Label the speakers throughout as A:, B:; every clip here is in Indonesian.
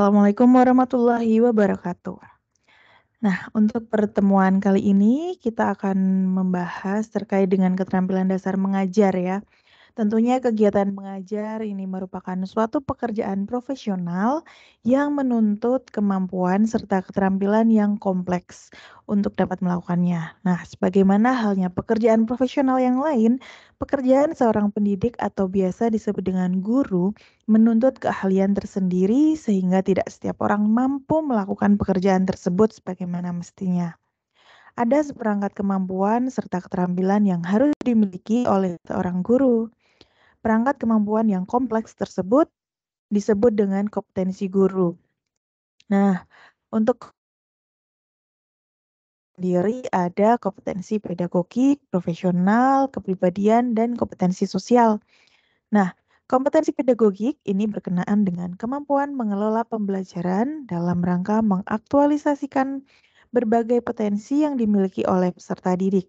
A: Assalamualaikum warahmatullahi wabarakatuh. Nah, untuk pertemuan kali ini kita akan membahas terkait dengan keterampilan dasar mengajar ya. Tentunya kegiatan mengajar ini merupakan suatu pekerjaan profesional yang menuntut kemampuan serta keterampilan yang kompleks untuk dapat melakukannya. Nah, sebagaimana halnya pekerjaan profesional yang lain, pekerjaan seorang pendidik atau biasa disebut dengan guru menuntut keahlian tersendiri sehingga tidak setiap orang mampu melakukan pekerjaan tersebut sebagaimana mestinya ada seperangkat kemampuan serta keterampilan yang harus dimiliki oleh seorang guru. Perangkat kemampuan yang kompleks tersebut disebut dengan kompetensi guru. Nah, untuk diri ada kompetensi pedagogik, profesional, kepribadian, dan kompetensi sosial. Nah, kompetensi pedagogik ini berkenaan dengan kemampuan mengelola pembelajaran dalam rangka mengaktualisasikan berbagai potensi yang dimiliki oleh peserta didik.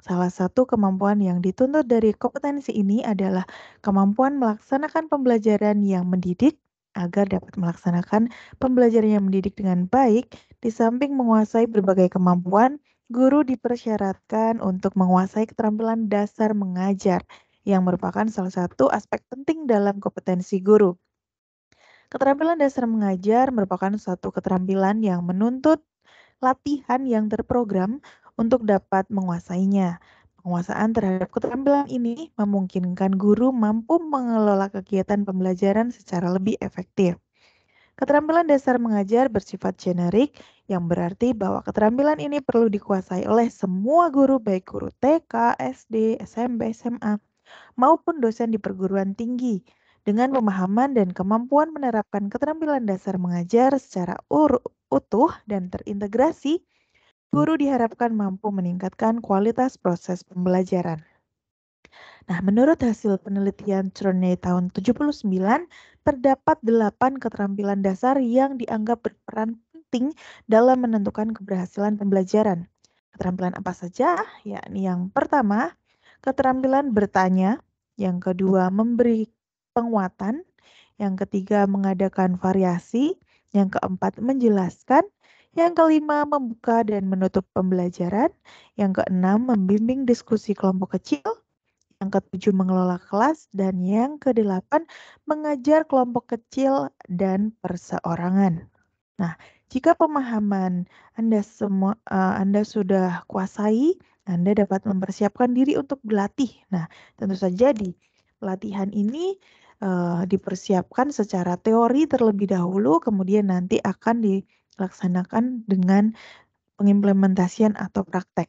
A: Salah satu kemampuan yang dituntut dari kompetensi ini adalah kemampuan melaksanakan pembelajaran yang mendidik agar dapat melaksanakan pembelajaran yang mendidik dengan baik di samping menguasai berbagai kemampuan, guru dipersyaratkan untuk menguasai keterampilan dasar mengajar yang merupakan salah satu aspek penting dalam kompetensi guru. Keterampilan dasar mengajar merupakan suatu keterampilan yang menuntut latihan yang terprogram untuk dapat menguasainya. Penguasaan terhadap keterampilan ini memungkinkan guru mampu mengelola kegiatan pembelajaran secara lebih efektif. Keterampilan dasar mengajar bersifat generik yang berarti bahwa keterampilan ini perlu dikuasai oleh semua guru baik guru TK, SD, SMP, SMA maupun dosen di perguruan tinggi dengan pemahaman dan kemampuan menerapkan keterampilan dasar mengajar secara utuh dan terintegrasi guru diharapkan mampu meningkatkan kualitas proses pembelajaran. Nah, menurut hasil penelitian Cerny tahun 79, terdapat 8 keterampilan dasar yang dianggap berperan penting dalam menentukan keberhasilan pembelajaran. Keterampilan apa saja? Yakni yang pertama, keterampilan bertanya, yang kedua memberi penguatan, yang ketiga mengadakan variasi, yang keempat menjelaskan, yang kelima, membuka dan menutup pembelajaran. Yang keenam, membimbing diskusi kelompok kecil. Yang ketujuh, mengelola kelas. Dan yang kedelapan, mengajar kelompok kecil dan perseorangan. Nah, jika pemahaman Anda semua uh, Anda sudah kuasai, Anda dapat mempersiapkan diri untuk berlatih. Nah, tentu saja di latihan ini uh, dipersiapkan secara teori terlebih dahulu, kemudian nanti akan di laksanakan dengan pengimplementasian atau praktek.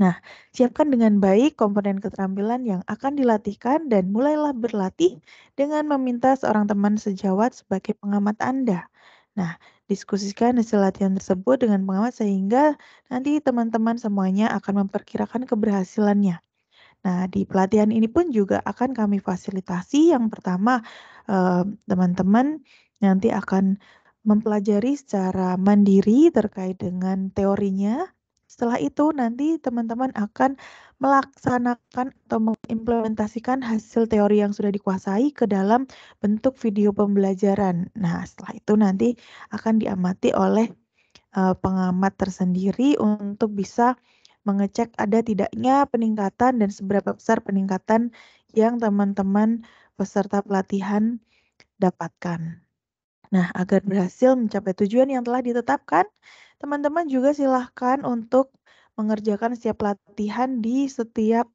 A: Nah, siapkan dengan baik komponen keterampilan yang akan dilatihkan dan mulailah berlatih dengan meminta seorang teman sejawat sebagai pengamat Anda. Nah, diskusikan hasil latihan tersebut dengan pengamat sehingga nanti teman-teman semuanya akan memperkirakan keberhasilannya. Nah, di pelatihan ini pun juga akan kami fasilitasi yang pertama eh, teman-teman eh, nanti akan mempelajari secara mandiri terkait dengan teorinya. Setelah itu nanti teman-teman akan melaksanakan atau mengimplementasikan hasil teori yang sudah dikuasai ke dalam bentuk video pembelajaran. Nah, setelah itu nanti akan diamati oleh eh, pengamat tersendiri untuk bisa mengecek ada tidaknya peningkatan dan seberapa besar peningkatan yang teman-teman peserta pelatihan dapatkan. Nah, agar berhasil mencapai tujuan yang telah ditetapkan, teman-teman juga silahkan untuk mengerjakan setiap latihan di setiap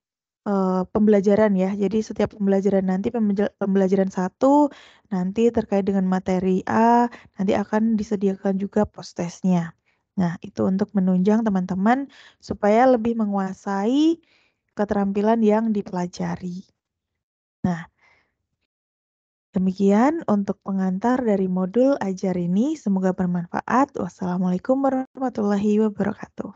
A: uh, pembelajaran ya. Jadi setiap pembelajaran nanti pembelajaran satu nanti terkait dengan materi A, nanti akan disediakan juga postesnya. Nah, itu untuk menunjang teman-teman supaya lebih menguasai keterampilan yang dipelajari. Nah, Demikian untuk pengantar dari modul ajar ini. Semoga bermanfaat. Wassalamualaikum warahmatullahi wabarakatuh.